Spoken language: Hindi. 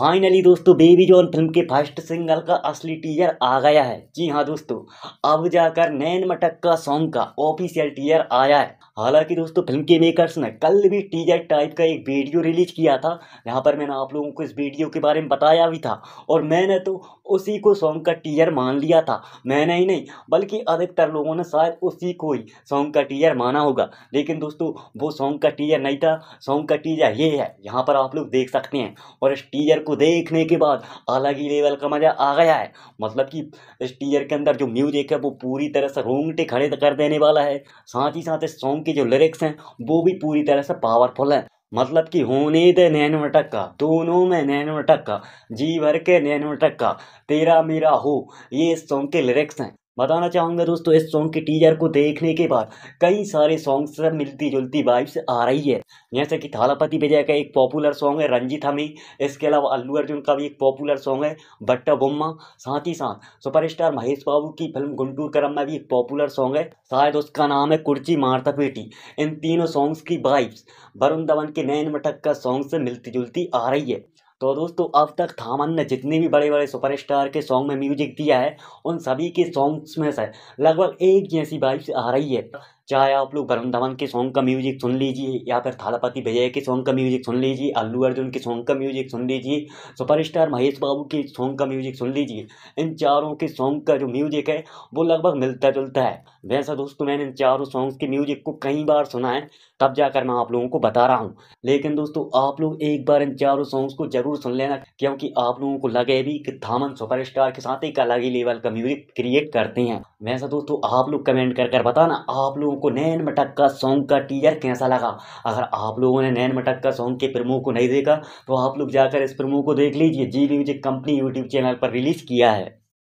फाइनली दोस्तों बेबी जॉन फिल्म के फर्स्ट सिंगल का असली टीजर आ गया है जी हाँ दोस्तों अब जाकर नैन मटक का सॉन्ग का ऑफिशियल टीजर आया है हालांकि दोस्तों फिल्म के मेकर्स ने कल भी टीजर टाइप का एक वीडियो रिलीज किया था यहाँ पर मैंने आप लोगों को इस वीडियो के बारे में बताया भी था और मैंने तो उसी को सॉन्ग का टीजर मान लिया था मैंने ही नहीं बल्कि अधिकतर लोगों ने शायद उसी को ही सॉन्ग का टीजर माना होगा लेकिन दोस्तों वो सॉन्ग का टीजर नहीं था सॉन्ग का टीजर ये है यहाँ पर आप लोग देख सकते हैं और इस टीजर को देखने के बाद अलग ही लेवल का मज़ा आ गया है मतलब कि इस टीजर के अंदर जो म्यूजिक है वो पूरी तरह से रोंगटे खड़े कर देने वाला है साथ ही साथ इस सॉन्ग के जो लिरिक्स हैं वो भी पूरी तरह से पावरफुल हैं मतलब कि होने दे नैन टक्का दोनों में नैन टक्का जी भर के नैन टक्का तेरा मेरा हो ये इस सॉन्ग के लिरिक्स हैं बताना चाहूँगा दोस्तों इस सॉन्ग के टीजर को देखने के बाद कई सारे सॉन्ग से मिलती जुलती वाइब्स आ रही है जैसे कि थालापति विजय का एक पॉपुलर सॉन्ग है रंजित हमी इसके अलावा अल्लू अर्जुन का भी एक पॉपुलर सॉन्ग है बट्टा बुम्मा साथ ही साथ सुपरस्टार महेश बाबू की फिल्म गुंटूर करम में भी एक पॉपुलर सॉन्ग है शायद उसका नाम है कुर्ची मारता पेटी इन तीनों सॉन्ग्स की वाइब्स वरुण धवन के नैन मटक का सॉन्ग से मिलती जुलती आ रही है तो दोस्तों अब तक थामन ने जितने भी बड़े बड़े सुपरस्टार के सॉन्ग में म्यूजिक दिया है उन सभी के सॉन्ग्स में से लगभग एक जैसी वाइब्स आ रही है चाहे आप लोग वरुण धवन के सॉन्ग का म्यूजिक सुन लीजिए या फिर थालापति भैया के सॉन्ग का म्यूजिक सुन लीजिए अल्लू अर्जुन के सॉन्ग का म्यूजिक सुन लीजिए सुपरस्टार महेश बाबू के सॉन्ग का म्यूजिक सुन लीजिए इन चारों के सॉन्ग का जो म्यूजिक है वो लगभग मिलता जुलता है वैसा दोस्तों मैंने इन चारों सॉन्ग्स के म्यूजिक को कई बार सुना है तब जाकर मैं आप लोगों को बता रहा हूँ लेकिन दोस्तों आप लोग एक बार इन चारों सॉन्ग्स को जरूर सुन लेना क्योंकि आप लोगों को लगे भी कि थामन सुपरस्टार के साथ एक अलग ही लेवल का म्यूजिक क्रिएट करते हैं वैसा दोस्तों आप लोग कमेंट कर कर बताना आप लोगों लोगों को नैन मटक का सॉन्ग का टीजर कैसा लगा अगर आप लोगों ने नैन मटक का सॉन्ग के प्रमो को नहीं देखा तो आप लोग जाकर इस प्रमो को देख लीजिए Zee Music Company YouTube channel पर रिलीज़ किया है